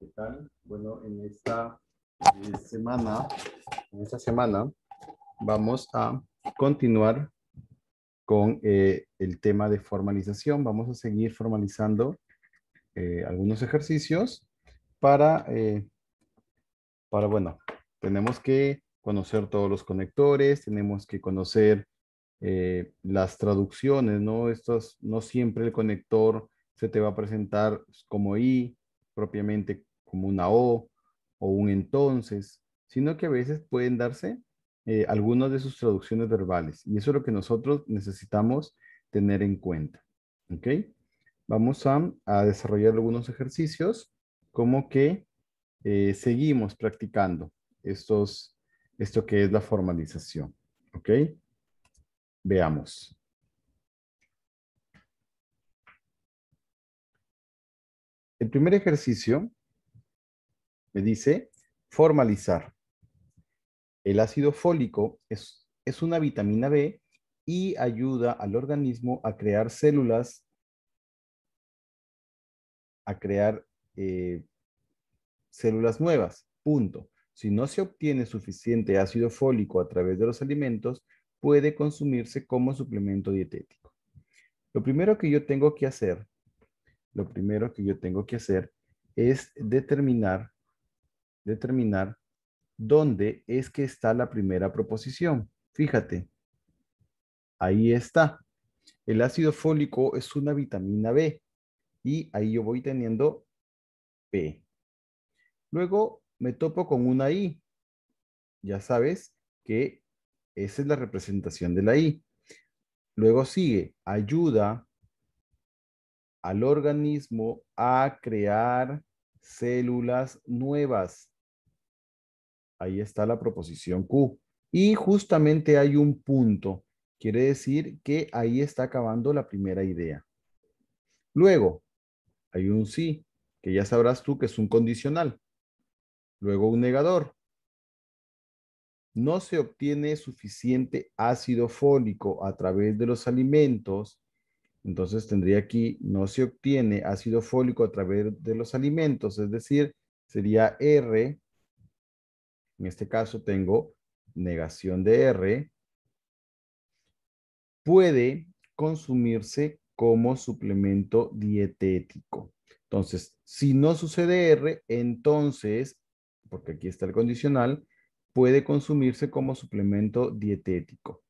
¿Qué tal? Bueno, en esta eh, semana, en esta semana vamos a continuar con eh, el tema de formalización. Vamos a seguir formalizando eh, algunos ejercicios para, para, bueno, tenemos que conocer todos los conectores, tenemos que conocer las traducciones, ¿no? Estos, no siempre el conector se te va a presentar como I, propiamente como una O o un entonces, sino que a veces pueden darse eh, algunas de sus traducciones verbales. Y eso es lo que nosotros necesitamos tener en cuenta. ¿Ok? Vamos a, desarrollar algunos ejercicios como que eh, seguimos practicando estos, esto que es la formalización. ¿Ok? Veamos. El primer ejercicio dice formalizar. El ácido fólico es, es una vitamina B y ayuda al organismo a crear células, a crear eh, células nuevas, punto. Si no se obtiene suficiente ácido fólico a través de los alimentos, puede consumirse como suplemento dietético. Lo primero que yo tengo que hacer, lo primero que yo tengo que hacer es determinar determinar dónde es que está la primera proposición. Fíjate, ahí está. El ácido fólico es una vitamina B y ahí yo voy teniendo B. Luego me topo con una I. Ya sabes que esa es la representación de la I. Luego sigue, ayuda al organismo a crear células nuevas. Ahí está la proposición Q. Y justamente hay un punto. Quiere decir que ahí está acabando la primera idea. Luego, hay un sí, que ya sabrás tú que es un condicional. Luego un negador. No se obtiene suficiente ácido fólico a través de los alimentos. Entonces tendría aquí, no se obtiene ácido fólico a través de los alimentos, es decir, sería R en este caso tengo negación de R. Puede consumirse como suplemento dietético. Entonces, si no sucede R, entonces, porque aquí está el condicional, puede consumirse como suplemento dietético.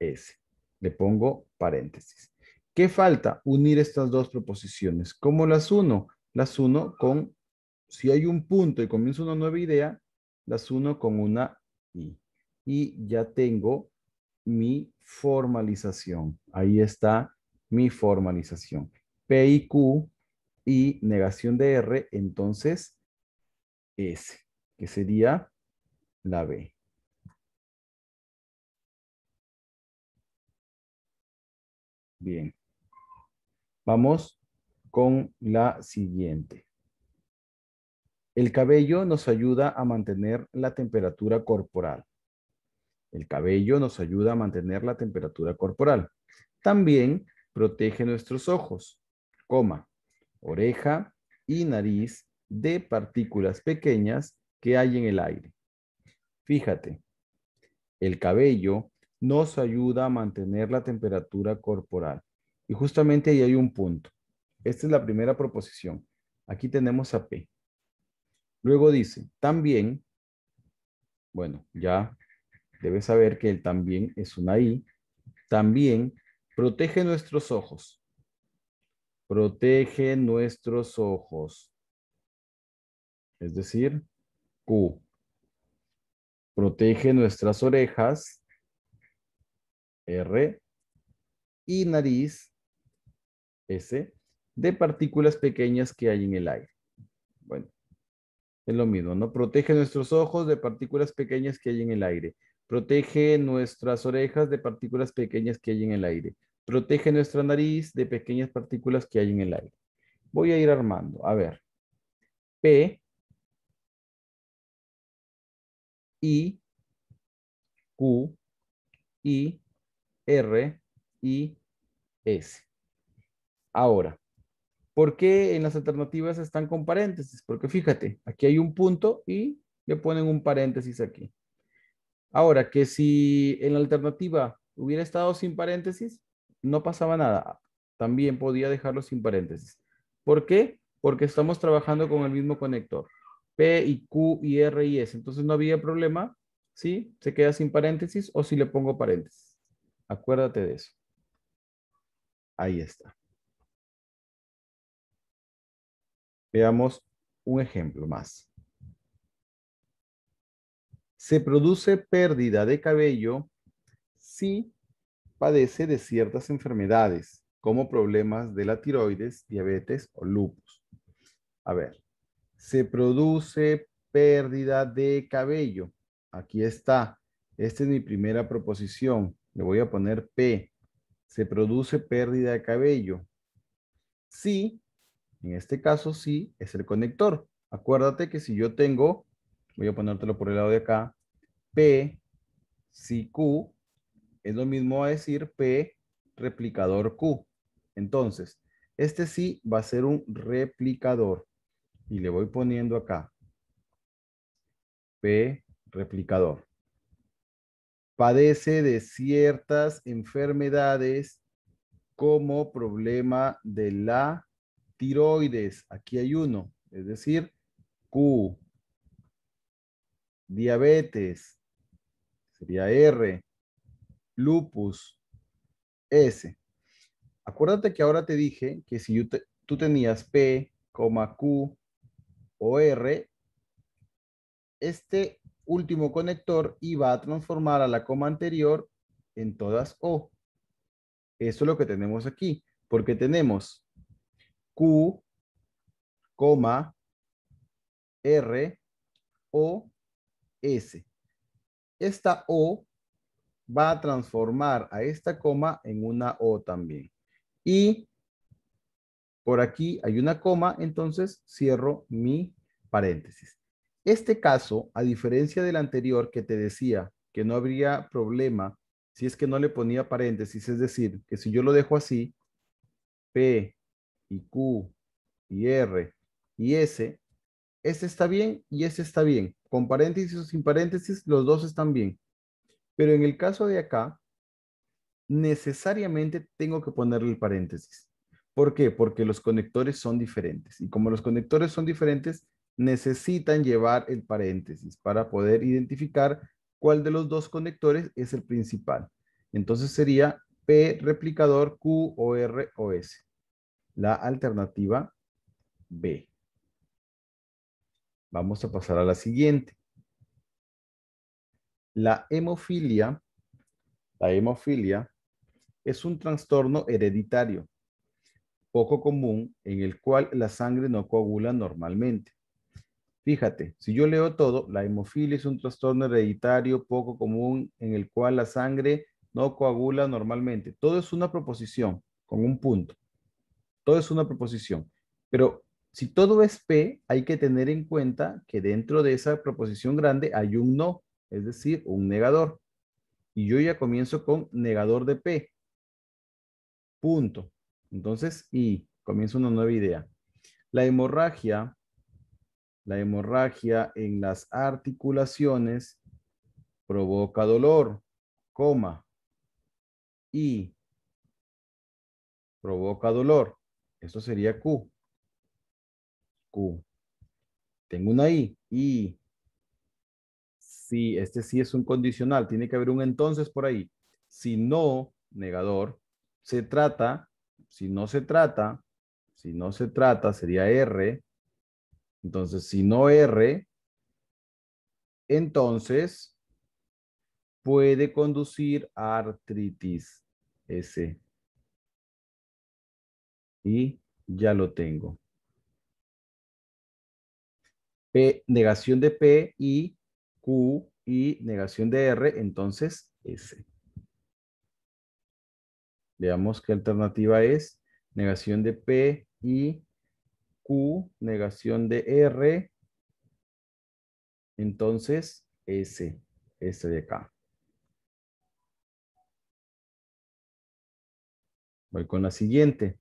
S. Le pongo paréntesis. ¿Qué falta? Unir estas dos proposiciones. ¿Cómo las uno? Las uno con si hay un punto y comienzo una nueva idea, las uno con una I. Y ya tengo mi formalización. Ahí está mi formalización. P y Q y negación de R, entonces S, que sería la B. Bien. Vamos con la siguiente. El cabello nos ayuda a mantener la temperatura corporal. El cabello nos ayuda a mantener la temperatura corporal. También protege nuestros ojos, coma, oreja y nariz de partículas pequeñas que hay en el aire. Fíjate, el cabello nos ayuda a mantener la temperatura corporal. Y justamente ahí hay un punto. Esta es la primera proposición. Aquí tenemos a P. Luego dice, también, bueno, ya debes saber que el también es una I, también protege nuestros ojos. Protege nuestros ojos. Es decir, Q. Protege nuestras orejas. R. Y nariz. S. De partículas pequeñas que hay en el aire. Bueno, es lo mismo, ¿no? Protege nuestros ojos de partículas pequeñas que hay en el aire. Protege nuestras orejas de partículas pequeñas que hay en el aire. Protege nuestra nariz de pequeñas partículas que hay en el aire. Voy a ir armando. A ver. P. I. Q. I. R. I. S. Ahora, ¿Por qué en las alternativas están con paréntesis? Porque fíjate, aquí hay un punto y le ponen un paréntesis aquí. Ahora, que si en la alternativa hubiera estado sin paréntesis, no pasaba nada. También podía dejarlo sin paréntesis. ¿Por qué? Porque estamos trabajando con el mismo conector. P y Q y R y S. Entonces no había problema, ¿sí? Se queda sin paréntesis o si le pongo paréntesis. Acuérdate de eso. Ahí está. Veamos un ejemplo más. Se produce pérdida de cabello si padece de ciertas enfermedades, como problemas de la tiroides, diabetes o lupus. A ver, se produce pérdida de cabello. Aquí está. Esta es mi primera proposición. Le voy a poner P. Se produce pérdida de cabello. Si en este caso sí es el conector. Acuérdate que si yo tengo, voy a ponértelo por el lado de acá, P, si Q, es lo mismo a decir P replicador Q. Entonces, este sí va a ser un replicador. Y le voy poniendo acá. P replicador. Padece de ciertas enfermedades como problema de la tiroides, aquí hay uno, es decir, Q. Diabetes, sería R. Lupus, S. Acuérdate que ahora te dije que si tú tenías P, Q o R, este último conector iba a transformar a la coma anterior en todas O. Eso es lo que tenemos aquí, porque tenemos Q, coma, R, O, S. Esta O va a transformar a esta coma en una O también. Y por aquí hay una coma, entonces cierro mi paréntesis. Este caso, a diferencia del anterior que te decía que no habría problema si es que no le ponía paréntesis, es decir, que si yo lo dejo así, P, y Q, y R, y S, este está bien y este está bien. Con paréntesis o sin paréntesis, los dos están bien. Pero en el caso de acá, necesariamente tengo que ponerle el paréntesis. ¿Por qué? Porque los conectores son diferentes. Y como los conectores son diferentes, necesitan llevar el paréntesis para poder identificar cuál de los dos conectores es el principal. Entonces sería P replicador Q o R o S la alternativa B. Vamos a pasar a la siguiente. La hemofilia, la hemofilia es un trastorno hereditario poco común en el cual la sangre no coagula normalmente. Fíjate, si yo leo todo, la hemofilia es un trastorno hereditario poco común en el cual la sangre no coagula normalmente. Todo es una proposición con un punto todo es una proposición. Pero si todo es P, hay que tener en cuenta que dentro de esa proposición grande hay un no, es decir, un negador. Y yo ya comienzo con negador de P. Punto. Entonces, y comienza una nueva idea. La hemorragia, la hemorragia en las articulaciones provoca dolor, coma, y provoca dolor. Esto sería Q. Q. Tengo una I. Y. Sí, este sí es un condicional. Tiene que haber un entonces por ahí. Si no, negador, se trata, si no se trata, si no se trata, sería R. Entonces, si no R, entonces puede conducir a artritis S. Y ya lo tengo. P, negación de P y Q y negación de R, entonces S. Veamos qué alternativa es. Negación de P y Q, negación de R, entonces S, S de acá. Voy con la siguiente.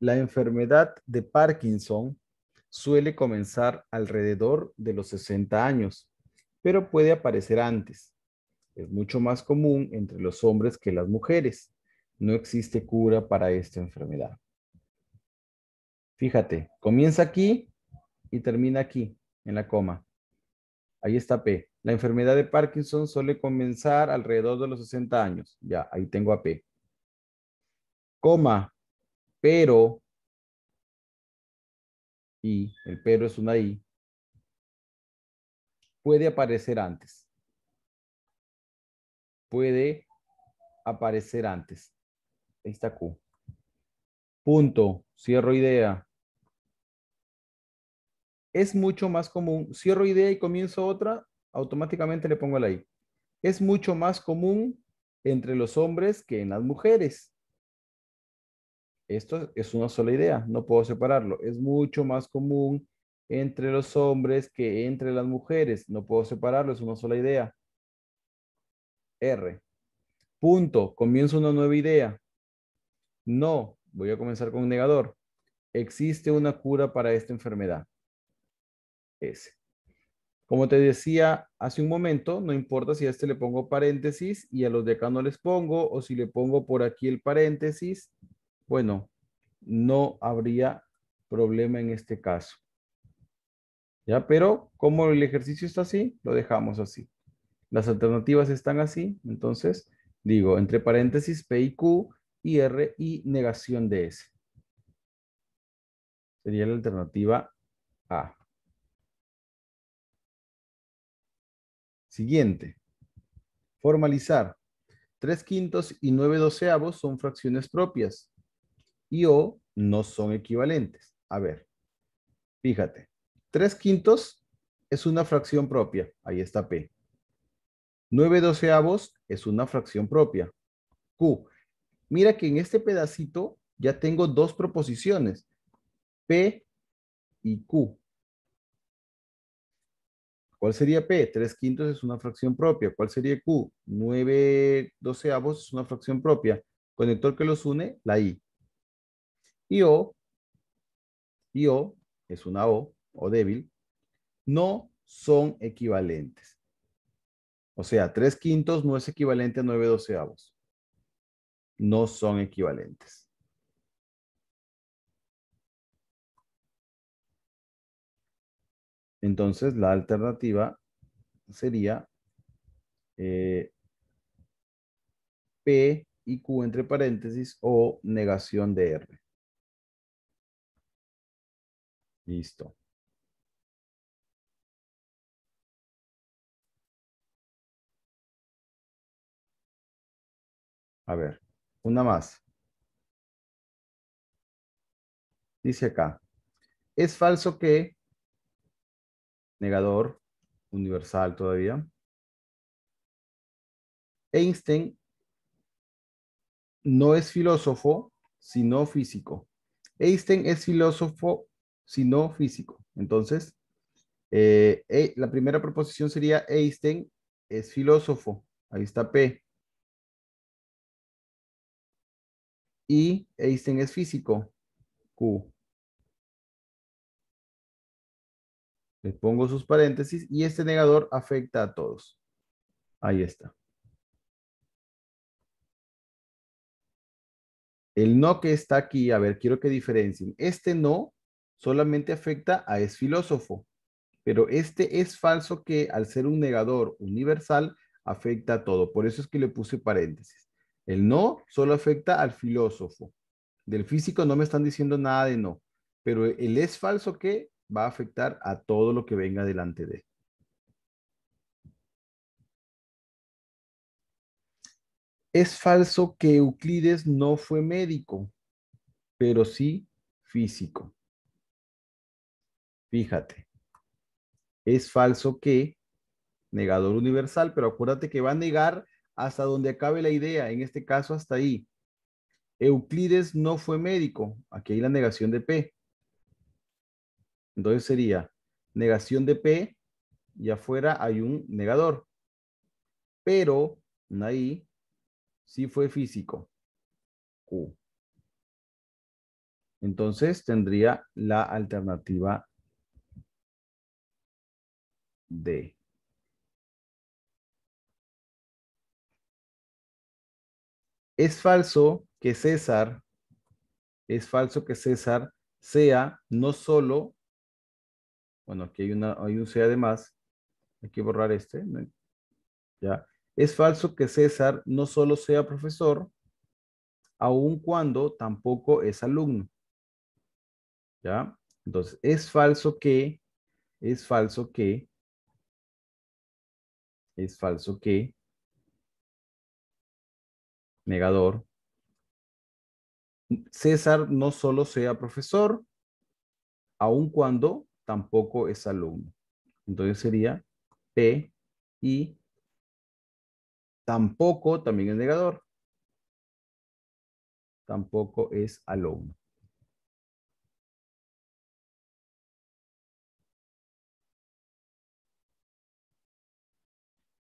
La enfermedad de Parkinson suele comenzar alrededor de los 60 años, pero puede aparecer antes. Es mucho más común entre los hombres que las mujeres. No existe cura para esta enfermedad. Fíjate, comienza aquí y termina aquí, en la coma. Ahí está P. La enfermedad de Parkinson suele comenzar alrededor de los 60 años. Ya, ahí tengo a P. Coma, pero, y el pero es una I, puede aparecer antes. Puede aparecer antes. ahí está Q. Punto. Cierro idea. Es mucho más común. Cierro idea y comienzo otra. Automáticamente le pongo la I. Es mucho más común entre los hombres que en las mujeres. Esto es una sola idea, no puedo separarlo. Es mucho más común entre los hombres que entre las mujeres. No puedo separarlo, es una sola idea. R. Punto. Comienzo una nueva idea. No, voy a comenzar con un negador. Existe una cura para esta enfermedad. S. Como te decía hace un momento, no importa si a este le pongo paréntesis y a los de acá no les pongo, o si le pongo por aquí el paréntesis bueno, no habría problema en este caso. ¿Ya? Pero como el ejercicio está así, lo dejamos así. Las alternativas están así, entonces digo, entre paréntesis, P y Q, y R y negación de S. Sería la alternativa A. Siguiente. Formalizar. Tres quintos y nueve doceavos son fracciones propias y O no son equivalentes. A ver, fíjate, 3 quintos es una fracción propia, ahí está P. 9 doceavos es una fracción propia, Q. Mira que en este pedacito ya tengo dos proposiciones, P y Q. ¿Cuál sería P? 3 quintos es una fracción propia. ¿Cuál sería Q? 9 doceavos es una fracción propia. Conector que los une, la I. Y O, y O, es una O, o débil, no son equivalentes. O sea, tres quintos no es equivalente a nueve doceavos. No son equivalentes. Entonces, la alternativa sería eh, P y Q entre paréntesis o negación de R. Listo. A ver, una más. Dice acá, es falso que, negador, universal todavía, Einstein no es filósofo, sino físico. Einstein es filósofo sino físico. Entonces, eh, eh, la primera proposición sería Einstein es filósofo. Ahí está P. Y Einstein es físico. Q. Les pongo sus paréntesis y este negador afecta a todos. Ahí está. El no que está aquí, a ver, quiero que diferencien. Este no solamente afecta a es filósofo, pero este es falso que al ser un negador universal afecta a todo. Por eso es que le puse paréntesis. El no solo afecta al filósofo. Del físico no me están diciendo nada de no, pero el es falso que va a afectar a todo lo que venga delante de. Es falso que Euclides no fue médico, pero sí físico. Fíjate, es falso que, negador universal, pero acuérdate que va a negar hasta donde acabe la idea, en este caso hasta ahí. Euclides no fue médico, aquí hay la negación de P. Entonces sería negación de P y afuera hay un negador. Pero ahí sí fue físico. Q. Entonces tendría la alternativa D. Es falso que César, es falso que César sea no solo, bueno, aquí hay, una, hay un C además, hay que borrar este, ya. Es falso que César no solo sea profesor, aun cuando tampoco es alumno. ¿Ya? Entonces, es falso que, es falso que es falso que negador. César no solo sea profesor, aun cuando tampoco es alumno. Entonces sería P y tampoco también es negador. Tampoco es alumno.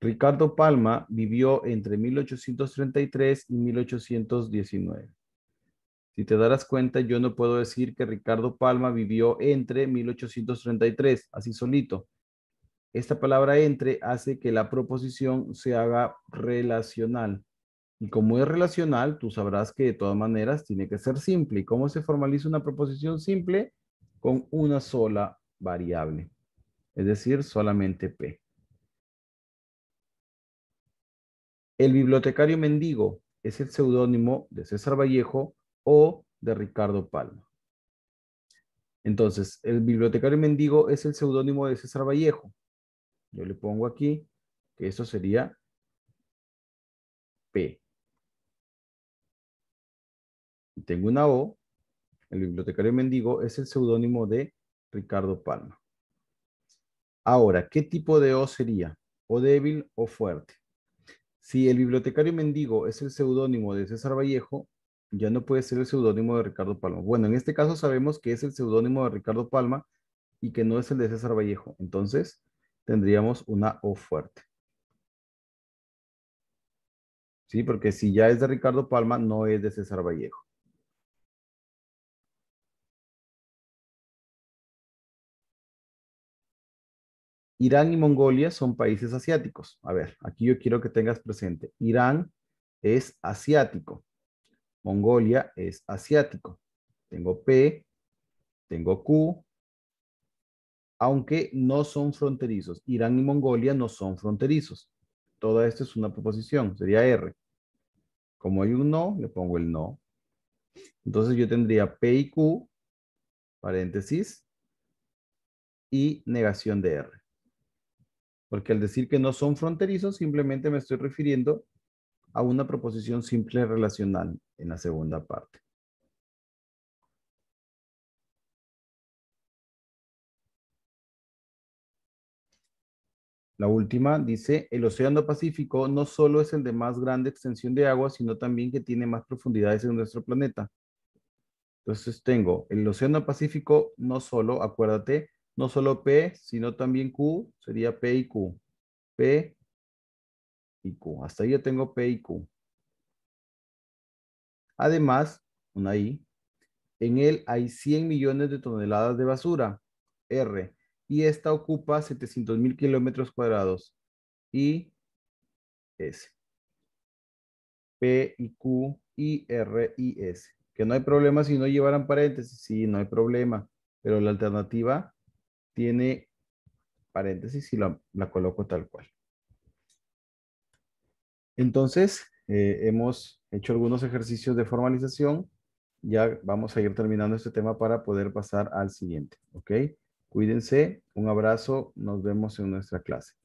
Ricardo Palma vivió entre 1833 y 1819. Si te darás cuenta, yo no puedo decir que Ricardo Palma vivió entre 1833, así solito. Esta palabra entre hace que la proposición se haga relacional. Y como es relacional, tú sabrás que de todas maneras tiene que ser simple. cómo se formaliza una proposición simple? Con una sola variable, es decir, solamente P. El bibliotecario mendigo es el seudónimo de César Vallejo o de Ricardo Palma. Entonces, el bibliotecario mendigo es el seudónimo de César Vallejo. Yo le pongo aquí que eso sería P. tengo una O. El bibliotecario mendigo es el seudónimo de Ricardo Palma. Ahora, ¿qué tipo de O sería? ¿O débil o fuerte? Si el bibliotecario mendigo es el seudónimo de César Vallejo, ya no puede ser el seudónimo de Ricardo Palma. Bueno, en este caso sabemos que es el seudónimo de Ricardo Palma y que no es el de César Vallejo. Entonces, tendríamos una O fuerte. Sí, porque si ya es de Ricardo Palma, no es de César Vallejo. Irán y Mongolia son países asiáticos. A ver, aquí yo quiero que tengas presente. Irán es asiático. Mongolia es asiático. Tengo P, tengo Q, aunque no son fronterizos. Irán y Mongolia no son fronterizos. Todo esto es una proposición, sería R. Como hay un no, le pongo el no. Entonces yo tendría P y Q, paréntesis, y negación de R. Porque al decir que no son fronterizos, simplemente me estoy refiriendo a una proposición simple relacional en la segunda parte. La última dice, el Océano Pacífico no solo es el de más grande extensión de agua, sino también que tiene más profundidades en nuestro planeta. Entonces tengo, el Océano Pacífico no solo, acuérdate, no solo P, sino también Q, sería P y Q. P y Q. Hasta ahí yo tengo P y Q. Además, una I, en él hay 100 millones de toneladas de basura, R, y esta ocupa 700 mil kilómetros cuadrados, Y S. P y Q, I, R, y S. Que no hay problema si no llevaran paréntesis, sí, no hay problema, pero la alternativa tiene paréntesis y la, coloco tal cual. Entonces, eh, hemos hecho algunos ejercicios de formalización. Ya vamos a ir terminando este tema para poder pasar al siguiente. ¿Ok? Cuídense. Un abrazo. Nos vemos en nuestra clase.